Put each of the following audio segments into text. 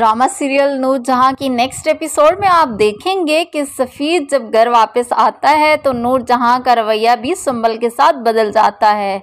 drama serial नू जहाँ की नेक्स्ट एपिसोड में आप देखेंगे कि सफ़ीद जब घर वापस आता है तो नूर जहाँ का रवैया भी संबल के साथ बदल जाता है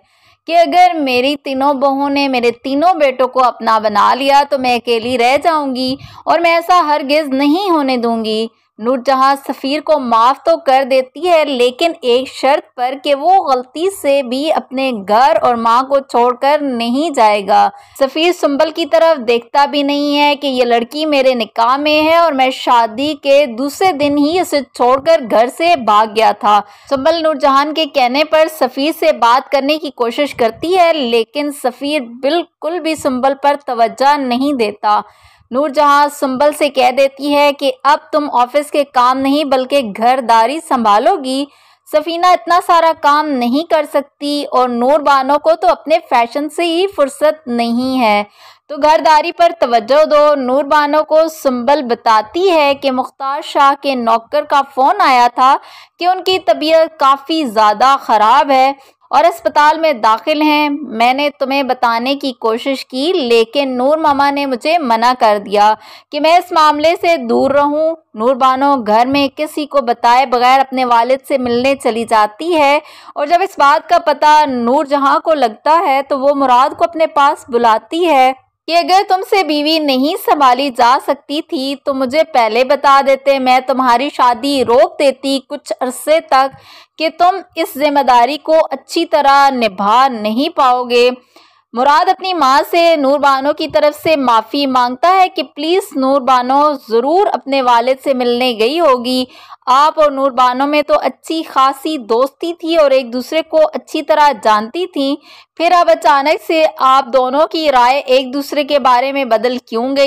कि अगर मेरी तीनों बहू ने मेरे तीनों बेटों को अपना बना लिया तो मैं अकेली रह जाऊंगी और मैं ऐसा हरगिज़ नहीं होने दूंगी नूरजहां सफ़ीर को माफ़ तो कर देती है लेकिन एक शर्त पर कि वो गलती से भी अपने घर और माँ को छोड़कर नहीं जाएगा सफ़ीर सुंबल की तरफ देखता भी नहीं है कि ये लड़की मेरे निकाह में है और मैं शादी के दूसरे दिन ही उसे छोड़कर घर से भाग गया था सुंबल नूरजहान के कहने पर सफ़ीर से बात करने की कोशिश करती है लेकिन सफ़ीर बिल्कुल भी सुंबल पर तोज्जा नहीं देता नूरजहां संबल से कह देती है कि अब तुम ऑफिस के काम नहीं बल्कि घरदारी संभालोगी सफीना इतना सारा काम नहीं कर सकती और नूर बानो को तो अपने फैशन से ही फुर्सत नहीं है तो घरदारी पर तवज्जो दो नूर बानो को संबल बताती है कि मुख्तार शाह के नौकर का फ़ोन आया था कि उनकी तबीयत काफ़ी ज़्यादा ख़राब है और अस्पताल में दाखिल हैं मैंने तुम्हें बताने की कोशिश की लेकिन नूर मामा ने मुझे मना कर दिया कि मैं इस मामले से दूर रहूं नूर बानो घर में किसी को बताए बगैर अपने वालिद से मिलने चली जाती है और जब इस बात का पता नूर जहां को लगता है तो वो मुराद को अपने पास बुलाती है कि अगर तुमसे बीवी नहीं संभाली जा सकती थी तो मुझे पहले बता देते मैं तुम्हारी शादी रोक देती कुछ अरसे तक कि तुम इस जिम्मेदारी को अच्छी तरह निभा नहीं पाओगे मुराद अपनी माँ से नूरबानो की तरफ से माफ़ी मांगता है कि प्लीज़ नूरबानो ज़रूर अपने वालिद से मिलने गई होगी आप और नूर बानो में तो अच्छी खासी दोस्ती थी और एक दूसरे को अच्छी तरह जानती थी फिर अब अचानक से आप दोनों की राय एक दूसरे के बारे में बदल क्यों गई